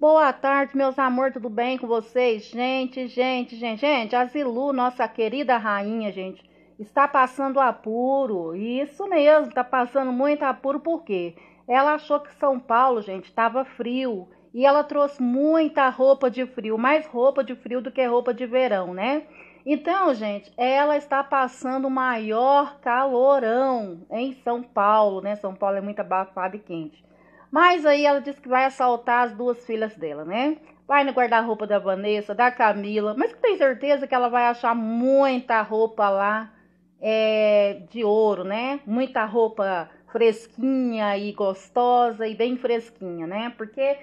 Boa tarde, meus amores, tudo bem com vocês? Gente, gente, gente, gente, a Zilu, nossa querida rainha, gente, está passando apuro. Isso mesmo, está passando muito apuro, por quê? Ela achou que São Paulo, gente, estava frio. E ela trouxe muita roupa de frio, mais roupa de frio do que roupa de verão, né? Então, gente, ela está passando o maior calorão em São Paulo, né? São Paulo é muito abafado e quente. Mas aí ela disse que vai assaltar as duas filhas dela, né? Vai no guarda-roupa da Vanessa, da Camila, mas tem certeza que ela vai achar muita roupa lá é, de ouro, né? Muita roupa fresquinha e gostosa e bem fresquinha, né? Porque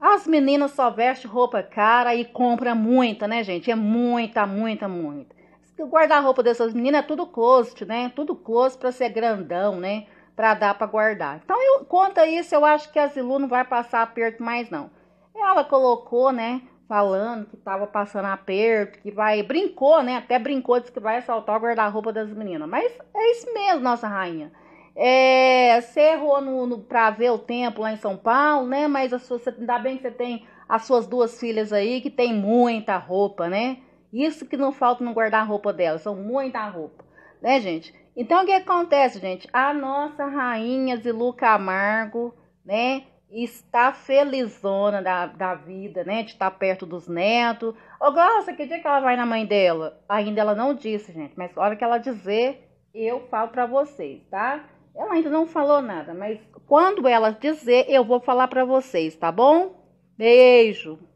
as meninas só vestem roupa cara e compram muita, né, gente? É muita, muita, muita. O guarda-roupa dessas meninas é tudo closet, né? Tudo closet para ser grandão, né? para dar para guardar. Então, eu, isso, eu acho que a Zilu não vai passar aperto mais, não. Ela colocou, né, falando que estava passando aperto, que vai. Brincou, né? Até brincou, disse que vai assaltar o guarda-roupa das meninas. Mas é isso mesmo, nossa rainha. É, você errou no, no, pra ver o tempo lá em São Paulo, né? Mas a sua, ainda bem que você tem as suas duas filhas aí, que tem muita roupa, né? Isso que não falta no guarda-roupa delas, são muita roupa né, gente? Então, o que acontece, gente? A nossa rainha Zilu Camargo, né, está felizona da, da vida, né, de estar perto dos netos. Ô, Glaucia, que dia que ela vai na mãe dela? Ainda ela não disse, gente, mas a hora que ela dizer, eu falo para vocês, tá? Ela ainda não falou nada, mas quando ela dizer, eu vou falar para vocês, tá bom? Beijo!